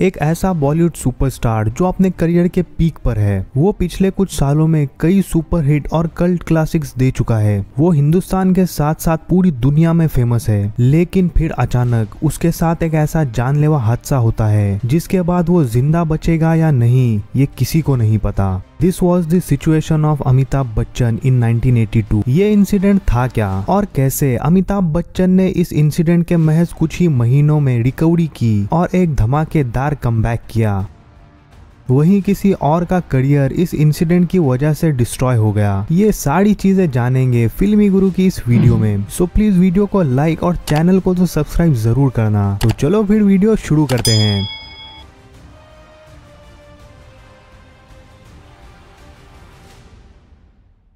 एक ऐसा बॉलीवुड सुपरस्टार जो अपने करियर के पीक पर है वो पिछले कुछ सालों में कई सुपरहिट और कल्ट क्लासिक्स दे चुका है वो हिंदुस्तान के साथ साथ पूरी दुनिया में फेमस है लेकिन फिर अचानक उसके साथ एक ऐसा जानलेवा हादसा होता है जिसके बाद वो जिंदा बचेगा या नहीं ये किसी को नहीं पता this was the situation of Amitabh Bachchan in 1982 ये इंसिडेंट था क्या और कैसे अमिताभ बच्चन ने इस इंसिडेंट के महज कुछ ही महीनों में रिकवरी की और एक धमाकेदार कम किया वहीं किसी और का करियर इस इंसिडेंट की वजह से डिस्ट्रॉय हो गया ये सारी चीजें जानेंगे फिल्मी गुरु की इस वीडियो में सो प्लीज वीडियो को लाइक और चैनल को तो सब्सक्राइब जरूर करना तो चलो फिर वीडियो शुरू करते हैं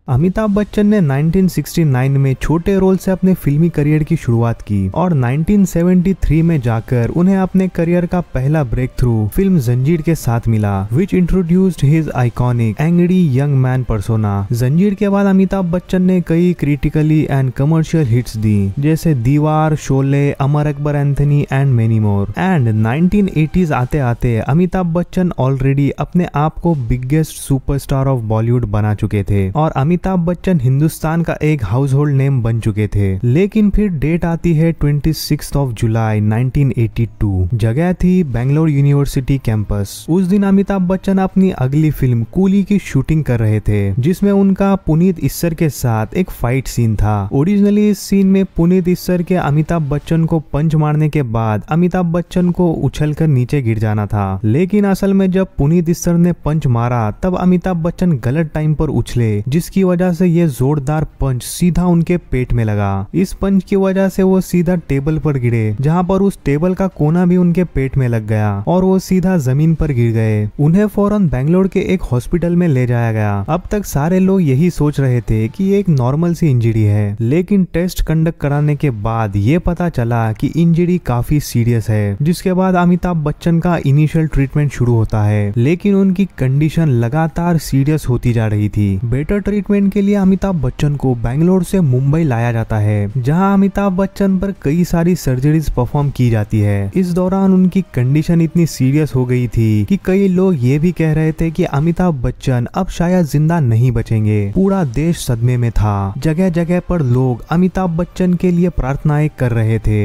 अमिताभ बच्चन ने 1969 में छोटे रोल से अपने फिल्मी करियर की शुरुआत की और 1973 में जाकर उन्हें अपने करियर का पहला ब्रेक थ्रू फिल्म जंजीर के साथ मिला which introduced his iconic angry young man persona Zanjeer के बाद अमिताभ बच्चन ने कई क्रिटिकली एंड कमर्शियल हिट्स दी जैसे Deewar Sholay Amar Akbar Anthony and many more and nineteen आते आते अमिताभ बच्चन ऑलरेडी अपने आप को बिगेस्ट सुपरस्टार ऑफ बॉलीवुड बना चुके थे और अमित अमिताभ बच्चन हिंदुस्तान का एक हाउस होल्ड नेम बन चुके थे लेकिन फिर डेट आती है ट्वेंटी ऑफ जुलाई 1982 जगह थी बेंगलोर यूनिवर्सिटी कैंपस उस दिन अमिताभ बच्चन अपनी अगली फिल्म कूली की शूटिंग कर रहे थे जिसमें उनका पुनीत इस्सर के साथ एक फाइट सीन था ओरिजिनली इस सीन में पुनीत इस्सर के अमिताभ बच्चन को पंच मारने के बाद अमिताभ बच्चन को उछल कर नीचे गिर जाना था लेकिन असल में जब पुनीत इस्सर ने पंच मारा तब अमिताभ बच्चन गलत टाइम पर उछले जिसकी की वजह से ये जोरदार पंच सीधा उनके पेट में लगा इस पंच की वजह से वो सीधा टेबल पर गिरे जहाँ पर उस टेबल का कोना भी उनके पेट में लग गया और वो सीधा जमीन पर गिर गए उन्हें फौरन बेंगलोर के एक हॉस्पिटल में ले जाया गया अब तक सारे लोग यही सोच रहे थे कि एक नॉर्मल सी इंजरी है लेकिन टेस्ट कंडक्ट कराने के बाद ये पता चला कि इंजरी काफी सीरियस है जिसके बाद अमिताभ बच्चन का इनिशियल ट्रीटमेंट शुरू होता है लेकिन उनकी कंडीशन लगातार सीरियस होती जा रही थी बेटर ट्रीटमेंट ट्रीटमेंट के लिए अमिताभ बच्चन को बैंगलोर से मुंबई लाया जाता है जहां अमिताभ बच्चन पर कई सारी सर्जरीज परफॉर्म की जाती है इस दौरान उनकी कंडीशन इतनी सीरियस हो गई थी कि कई लोग ये भी कह रहे थे कि अमिताभ बच्चन अब शायद जिंदा नहीं बचेंगे पूरा देश सदमे में था जगह जगह पर लोग अमिताभ बच्चन के लिए प्रार्थनाएं कर रहे थे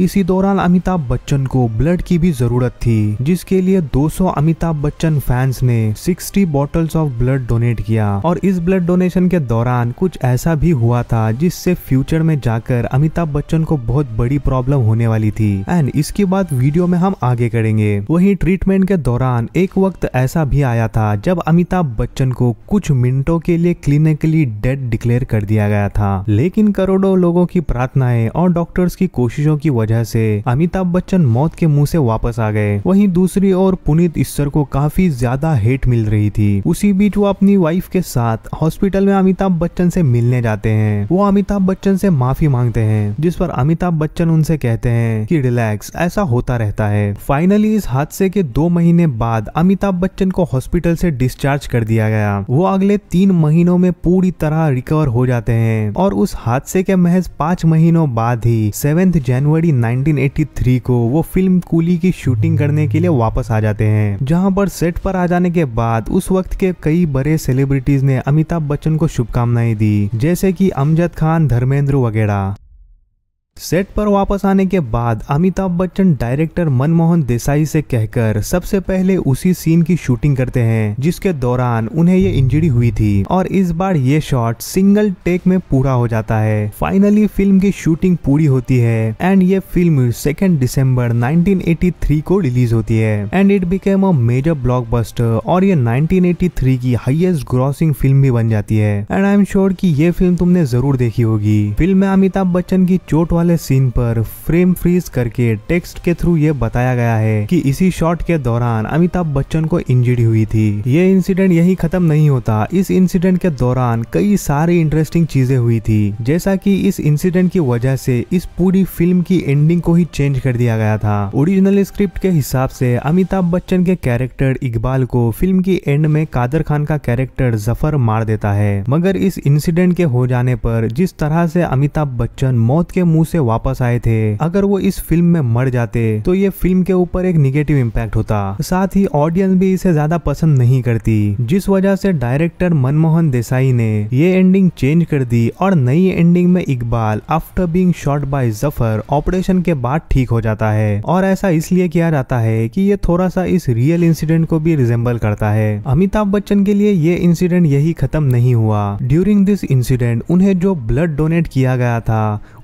इसी दौरान अमिताभ बच्चन को ब्लड की भी जरूरत थी जिसके लिए 200 अमिताभ बच्चन फैंस ने 60 बॉटल्स ऑफ ब्लड डोनेट किया और इस ब्लड डोनेशन के दौरान कुछ ऐसा भी हुआ था जिससे फ्यूचर में जाकर अमिताभ बच्चन को बहुत बड़ी प्रॉब्लम होने वाली थी एंड इसके बाद वीडियो में हम आगे करेंगे वही ट्रीटमेंट के दौरान एक वक्त ऐसा भी आया था जब अमिताभ बच्चन को कुछ मिनटों के लिए क्लिनिकली डेड डिक्लेयर कर दिया गया था लेकिन करोड़ों लोगों की प्रार्थनाएं और डॉक्टर्स की कोशिशों की वजह वजह से अमिताभ बच्चन मौत के मुंह से वापस आ गए वहीं दूसरी ओर पुनीत ईश्वर को काफी ज्यादा हेट मिल रही थी उसी बीच वो अपनी वाइफ के साथ हॉस्पिटल में अमिताभ बच्चन से मिलने जाते हैं वो अमिताभ बच्चन से माफी मांगते हैं जिस पर अमिताभ बच्चन उनसे कहते हैं कि रिलैक्स ऐसा होता रहता है फाइनली इस हादसे के दो महीने बाद अमिताभ बच्चन को हॉस्पिटल से डिस्चार्ज कर दिया गया वो अगले तीन महीनों में पूरी तरह रिकवर हो जाते हैं और उस हादसे के महज पांच महीनों बाद ही सेवेंथ जनवरी 1983 को वो फिल्म कूली की शूटिंग करने के लिए वापस आ जाते हैं जहाँ पर सेट पर आ जाने के बाद उस वक्त के कई बड़े सेलिब्रिटीज ने अमिताभ बच्चन को शुभकामनाएं दी जैसे कि अमजद खान धर्मेंद्र वगैरह सेट पर वापस आने के बाद अमिताभ बच्चन डायरेक्टर मनमोहन देसाई से कहकर सबसे पहले उसी सीन की शूटिंग करते हैं जिसके दौरान उन्हें ये इंजरी हुई थी और इस बार ये शॉट सिंगल टेक में पूरा हो जाता है फाइनली फिल्म की शूटिंग पूरी होती है एंड ये फिल्म सेकेंड दिसंबर 1983 को रिलीज होती है and it became a major block और ये नाइनटीन की हाइएस्ट ग्रॉसिंग फिल्म भी बन जाती है एंड आई एम श्योर की ये फिल्म तुमने जरूर देखी होगी फिल्म में अमिताभ बच्चन की चोट वाली वाले सीन पर फ्रेम फ्रीज करके टेक्स्ट के थ्रू ये बताया गया है कि इसी शॉट के दौरान अमिताभ बच्चन को इंजरी हुई थी ये इंसिडेंट यही खत्म नहीं होता इस इंसिडेंट के दौरान कई सारी इंटरेस्टिंग चीजें हुई थी जैसा कि इस इंसिडेंट की वजह से इस पूरी फिल्म की एंडिंग को ही चेंज कर दिया गया था ओरिजिनल स्क्रिप्ट के हिसाब से अमिताभ बच्चन के कैरेक्टर इकबाल को फिल्म की एंड में कादर खान का कैरेक्टर जफर मार देता है मगर इस इंसिडेंट के हो जाने पर जिस तरह से अमिताभ बच्चन मौत के मुंह से वापस आए थे अगर वो इस फिल्म में मर जाते तो ये फिल्म के ऊपर एक निगेटिव इम्पैक्ट होता साथ ही ऑडियंस भी इसे ज्यादा पसंद नहीं करती जिस वजह से डायरेक्टर मनमोहन देसाई ने ये एंडिंग चेंज कर दी और नई एंडिंग में Iqbal after being shot by Zafar operation के बाद ठीक हो जाता है और ऐसा इसलिए किया जाता है कि ये थोड़ा सा इस रियल इंसिडेंट को भी रिजेंबल करता है अमिताभ बच्चन के लिए ये इंसिडेंट यही खत्म नहीं हुआ ड्यूरिंग दिस इंसिडेंट उन्हें जो ब्लड डोनेट किया गया था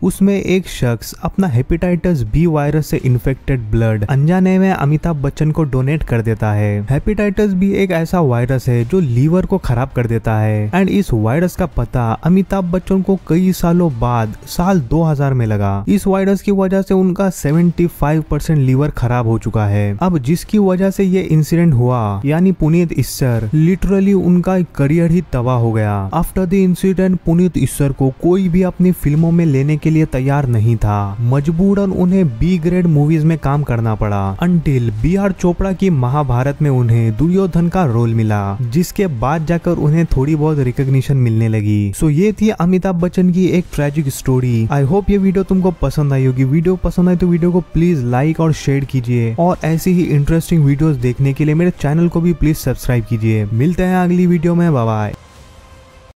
उसमें एक एक शख्स अपना हेपेटाइटिस बी वायरस से इन्फेक्टेड ब्लड अनजाने में अमिताभ बच्चन को डोनेट कर देता है हेपेटाइटिस बी एक ऐसा वायरस है जो लीवर को खराब कर देता है एंड इस वायरस का पता अमिताभ बच्चन को कई सालों बाद साल 2000 में लगा इस वायरस की वजह से उनका 75 परसेंट लीवर खराब हो चुका है अब जिसकी वजह से ये इंसिडेंट हुआ यानी पुनीत ईश्वर लिटरली उनका करियर ही तबाह हो गया after the incident Puneet Issar को कोई भी अपनी फिल्मों में लेने के लिए तैयार नहीं था मजबूरन उन्हें बी ग्रेड मूवीज में काम करना पड़ा अंटिल बी आर चोपड़ा की महाभारत में उन्हें दुर्योधन का रोल मिला जिसके बाद जाकर उन्हें थोड़ी बहुत रिकग्निशन मिलने लगी सो ये थी अमिताभ बच्चन की एक ट्रेजिक स्टोरी आई होप ये वीडियो तुमको पसंद आई होगी वीडियो पसंद आई तो वीडियो को प्लीज लाइक और शेयर कीजिए और ऐसी ही इंटरेस्टिंग वीडियोस देखने के लिए मेरे चैनल को भी प्लीज सब्सक्राइब कीजिए मिलते हैं अगली वीडियो में बाय